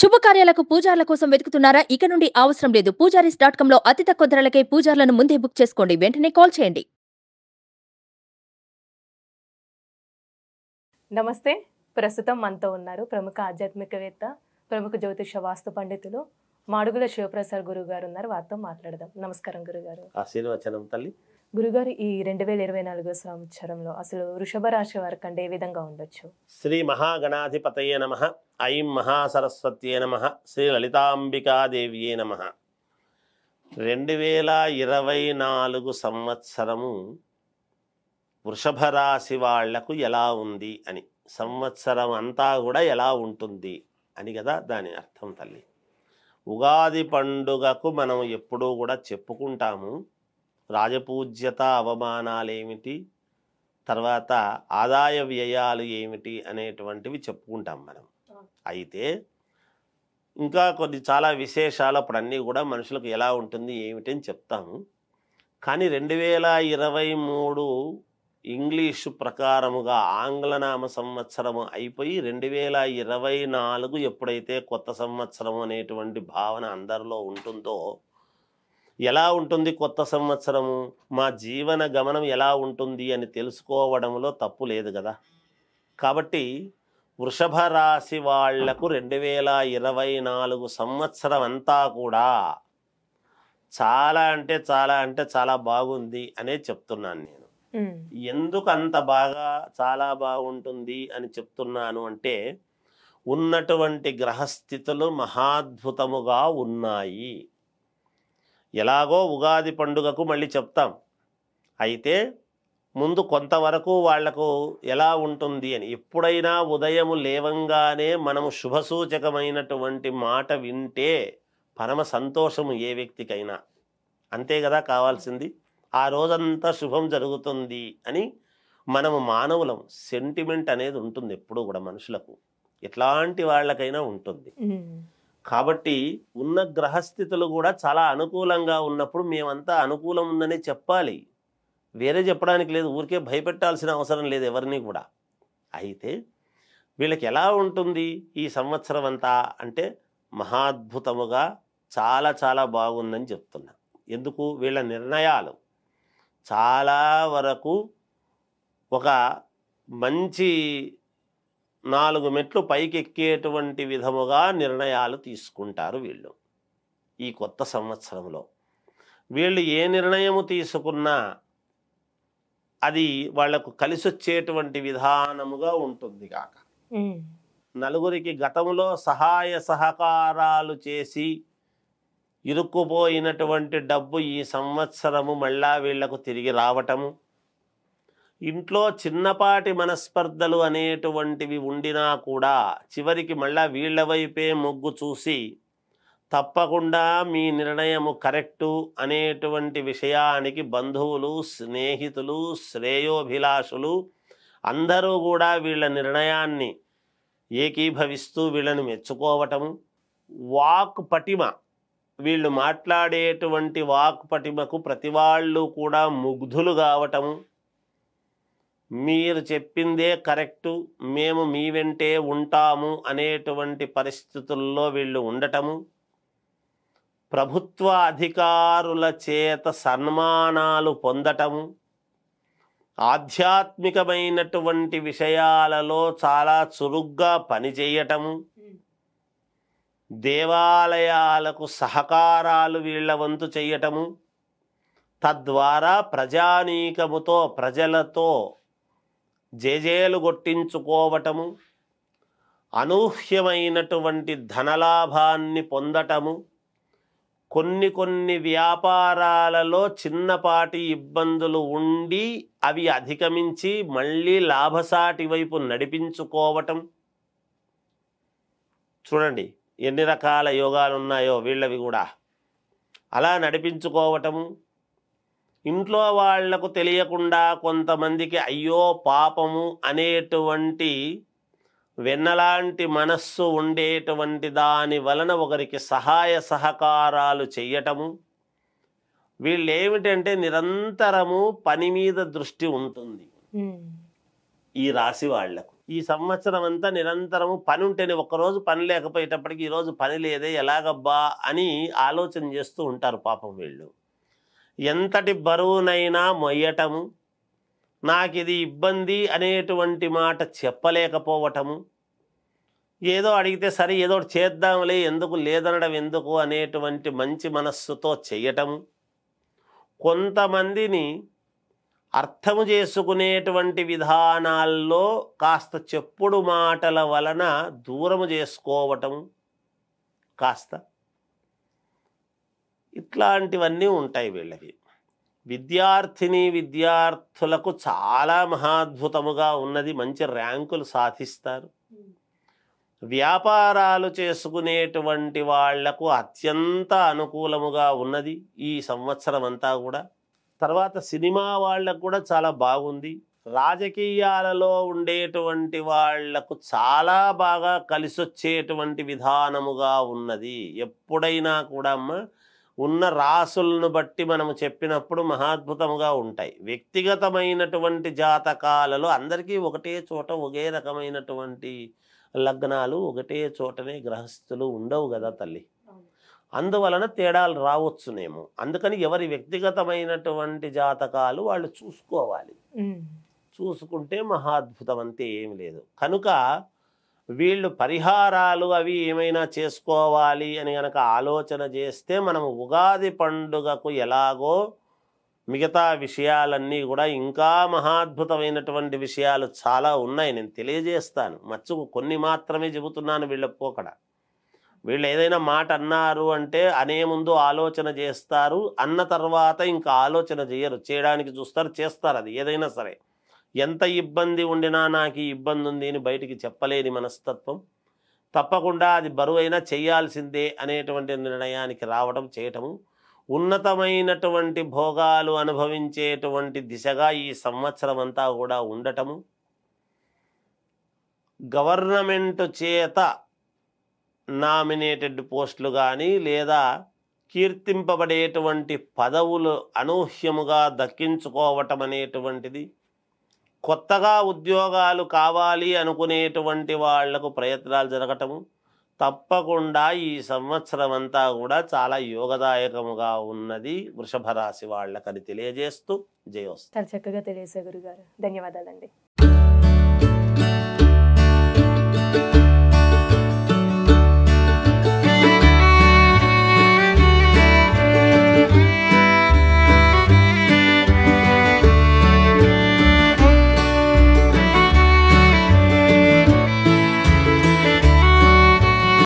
శుభకార్యాలకు పూజార్ల కోసం వెతుకుతున్నారా ఇక నుండి అవసరం లేదు పూజారీస్ డాట్ కామ్ లో అతి తక్కువ ధరలకే పూజార్లను ముందే బుక్ చేసుకోండి వెంటనే కాల్ చేయండి నమస్తే ప్రస్తుతం మనతో ఉన్నారు ప్రముఖ ఆధ్యాత్మికవేత్త ప్రముఖ జ్యోతిష వాస్తు పండితులు మాడుగుల శివప్రసాద్ గురువు గారు ఉన్నారు వారితో మాట్లాడదాం నమస్కారం గురుగారు ఆశీర్వచనం తల్లి గురుగారు ఈ రెండు వేల ఇరవై నాలుగో సంవత్సరంలో అసలు వృషభ రాశి వారి కంటే ఏ విధంగా ఉండొచ్చు శ్రీ మహాగణాధిపతయే నమ ఐం మహాసరస్వత్యే నమ శ్రీ లలితాంబికాదేవియే నమ రెండు వేల ఇరవై నాలుగు సంవత్సరము వృషభ రాశి వాళ్లకు ఎలా ఉంది అని సంవత్సరం అంతా కూడా ఎలా ఉంటుంది అని కదా దాని అర్థం తల్లి ఉగాది పండుగకు మనం ఎప్పుడూ కూడా చెప్పుకుంటాము రాజపూజ్యత అవమానాలేమిటి తర్వాత ఆదాయ వ్యయాలు ఏమిటి అనేటువంటివి చెప్పుకుంటాం మనం అయితే ఇంకా కొన్ని చాలా విశేషాలు అప్పుడు అన్నీ కూడా మనుషులకు ఎలా ఉంటుంది ఏమిటి అని చెప్తాము కానీ రెండు వేల ఇరవై మూడు ఇంగ్లీషు ప్రకారముగా ఆంగ్లనామ సంవత్సరం అయిపోయి రెండు వేల ఇరవై నాలుగు ఎప్పుడైతే కొత్త సంవత్సరం అనేటువంటి భావన అందరిలో ఉంటుందో ఎలా ఉంటుంది కొత్త సంవత్సరము మా జీవన గమనం ఎలా ఉంటుంది అని తెలుసుకోవడంలో తప్పు లేదు కదా కాబట్టి వృషభ రాశి వాళ్లకు రెండు వేల ఇరవై నాలుగు సంవత్సరం అంతా కూడా చాలా అంటే చాలా అంటే చాలా బాగుంది అనే చెప్తున్నాను నేను ఎందుకు అంత బాగా చాలా బాగుంటుంది అని చెప్తున్నాను అంటే ఉన్నటువంటి గ్రహస్థితులు మహాద్భుతముగా ఉన్నాయి ఎలాగో ఉగాది పండుగకు మళ్ళీ చెప్తాం అయితే ముందు కొంతవరకు వాళ్లకు ఎలా ఉంటుంది అని ఎప్పుడైనా ఉదయము లేవంగానే మనము శుభసూచకమైనటువంటి మాట వింటే పరమ సంతోషము ఏ వ్యక్తికైనా అంతే కదా కావాల్సింది ఆ రోజంతా శుభం జరుగుతుంది అని మనము మానవులం సెంటిమెంట్ అనేది ఉంటుంది ఎప్పుడు కూడా మనుషులకు ఎట్లాంటి వాళ్ళకైనా ఉంటుంది కాబట్టి ఉన్న గ్రహస్థితులు కూడా చాలా అనుకూలంగా ఉన్నప్పుడు మేమంతా అనుకూలం ఉందనే చెప్పాలి వేరే చెప్పడానికి లేదు ఊరికే భయపెట్టాల్సిన అవసరం లేదు ఎవరిని కూడా అయితే వీళ్ళకి ఎలా ఉంటుంది ఈ సంవత్సరం అంతా అంటే మహాద్భుతముగా చాలా చాలా బాగుందని చెప్తున్నా ఎందుకు వీళ్ళ నిర్ణయాలు చాలా వరకు ఒక మంచి నాలుగు మెట్లు పైకెక్కేటువంటి విధముగా నిర్ణయాలు తీసుకుంటారు వీళ్ళు ఈ కొత్త సంవత్సరంలో వీళ్ళు ఏ నిర్ణయము తీసుకున్నా అది వాళ్లకు కలిసొచ్చేటువంటి విధానముగా ఉంటుంది కాక నలుగురికి గతంలో సహాయ సహకారాలు చేసి ఇరుక్కుపోయినటువంటి డబ్బు ఈ సంవత్సరము మళ్ళా వీళ్లకు తిరిగి రావటము ఇంట్లో చిన్నపాటి మనస్పర్ధలు అనేటువంటివి ఉండినా కూడా చివరికి మళ్ళా వీళ్ల వైపే మొగ్గు చూసి తప్పకుండా మీ నిర్ణయము కరెక్టు అనేటువంటి విషయానికి బంధువులు స్నేహితులు శ్రేయోభిలాషులు అందరూ కూడా వీళ్ళ నిర్ణయాన్ని ఏకీభవిస్తూ వీళ్ళని మెచ్చుకోవటము వాక్ పటిమ వీళ్ళు మాట్లాడేటువంటి వాక్ పటిమకు ప్రతి వాళ్ళు కూడా ముగ్ధులు కావటము మీరు చెప్పిందే కరెక్టు మేము మీ వెంటే ఉంటాము అనేటువంటి పరిస్థితుల్లో వీళ్ళు ఉండటము ప్రభుత్వ అధికారుల చేత సన్మానాలు పొందటము ఆధ్యాత్మికమైనటువంటి విషయాలలో చాలా చురుగ్గా పనిచేయటము దేవాలయాలకు సహకారాలు వీళ్ల వంతు చేయటము తద్వారా ప్రజానీకముతో ప్రజలతో జేజేలు కొట్టించుకోవటము అనూహ్యమైనటువంటి ధనలాభాన్ని పొందటము కొన్ని కొన్ని వ్యాపారాలలో చిన్నపాటి ఇబ్బందులు ఉండి అవి అధిగమించి మళ్ళీ లాభసాటి వైపు నడిపించుకోవటం చూడండి ఎన్ని రకాల యోగాలు ఉన్నాయో వీళ్ళవి కూడా అలా నడిపించుకోవటము ఇంట్లో వాళ్లకు తెలియకుండా కొంతమందికి అయ్యో పాపము అనేటువంటి వెన్నలాంటి మనస్సు ఉండేటువంటి దాని వలన ఒకరికి సహాయ సహకారాలు చెయ్యటము వీళ్ళు ఏమిటంటే నిరంతరము పని మీద దృష్టి ఉంటుంది ఈ రాశి వాళ్లకు ఈ సంవత్సరం అంతా నిరంతరము పని ఉంటేనే ఒక్కరోజు పని లేకపోయేటప్పటికి ఈరోజు పని లేదే ఎలాగబ్బా అని ఆలోచన చేస్తూ ఉంటారు పాపం వీళ్ళు ఎంతటి బరువునైనా మొయ్యటము నాకు ఇది ఇబ్బంది అనేటువంటి మాట చెప్పలేకపోవటము ఏదో అడిగితే సరే ఏదో చేద్దాంలే ఎందుకు లేదనడం ఎందుకు అనేటువంటి మంచి మనస్సుతో చెయ్యటము కొంతమందిని అర్థము చేసుకునేటువంటి విధానాల్లో కాస్త చెప్పుడు మాటల వలన దూరము చేసుకోవటము కాస్త ఇట్లాంటివన్నీ ఉంటాయి వీళ్ళకి విద్యార్థిని విద్యార్థులకు చాలా మహాద్భుతముగా ఉన్నది మంచి ర్యాంకులు సాధిస్తారు వ్యాపారాలు చేసుకునేటువంటి వాళ్లకు అత్యంత అనుకూలముగా ఉన్నది ఈ సంవత్సరం అంతా కూడా తర్వాత సినిమా వాళ్ళకు కూడా చాలా బాగుంది రాజకీయాలలో ఉండేటువంటి వాళ్లకు చాలా బాగా కలిసొచ్చేటువంటి విధానముగా ఉన్నది ఎప్పుడైనా కూడా అమ్మ ఉన్న రాసులను బట్టి మనము చెప్పినప్పుడు మహాద్భుతముగా ఉంటాయి వ్యక్తిగతమైనటువంటి జాతకాలలో అందరికీ ఒకటే చోట ఒకే రకమైనటువంటి లగ్నాలు ఒకటే చోటనే గ్రహస్థులు ఉండవు కదా తల్లి అందువలన తేడాలు రావచ్చునేమో అందుకని ఎవరి వ్యక్తిగతమైనటువంటి జాతకాలు వాళ్ళు చూసుకోవాలి చూసుకుంటే మహాద్భుతం అంతే ఏమి లేదు కనుక వీళ్ళు పరిహారాలు అవి ఏమైనా చేసుకోవాలి అని కనుక ఆలోచన చేస్తే మనం ఉగాది పండుగకు ఎలాగో మిగతా విషయాలన్నీ కూడా ఇంకా మహాద్భుతమైనటువంటి విషయాలు చాలా ఉన్నాయి నేను తెలియజేస్తాను మచ్చుకు కొన్ని మాత్రమే చెబుతున్నాను వీళ్ళ పోకడ వీళ్ళు ఏదైనా మాట అన్నారు అంటే అనే ముందు ఆలోచన చేస్తారు అన్న తర్వాత ఇంకా ఆలోచన చేయరు చేయడానికి చూస్తారు చేస్తారు అది ఏదైనా సరే ఎంత ఇబ్బంది ఉండినా నాకు ఈ ఇబ్బంది ఉంది అని బయటికి చెప్పలేని మనస్తత్వం తప్పకుండా అది బరువైనా చేయాల్సిందే అనేటువంటి నిర్ణయానికి రావడం చేయటము ఉన్నతమైనటువంటి భోగాలు అనుభవించేటువంటి దిశగా ఈ సంవత్సరం అంతా కూడా ఉండటము గవర్నమెంట్ చేత నామినేటెడ్ పోస్టులు కానీ లేదా కీర్తింపబడేటువంటి పదవులు అనూహ్యముగా దక్కించుకోవటం అనేటువంటిది కొత్తగా ఉద్యోగాలు కావాలి అనుకునేటువంటి వాళ్లకు ప్రయత్నాలు జరగటము తప్పకుండా ఈ సంవత్సరం అంతా కూడా చాలా యోగదాయకముగా ఉన్నది వృషభ రాశి వాళ్ళకని తెలియజేస్తూ జయోస్ చక్కగా తెలియజేశారు గురుగారు ధన్యవాదాలండి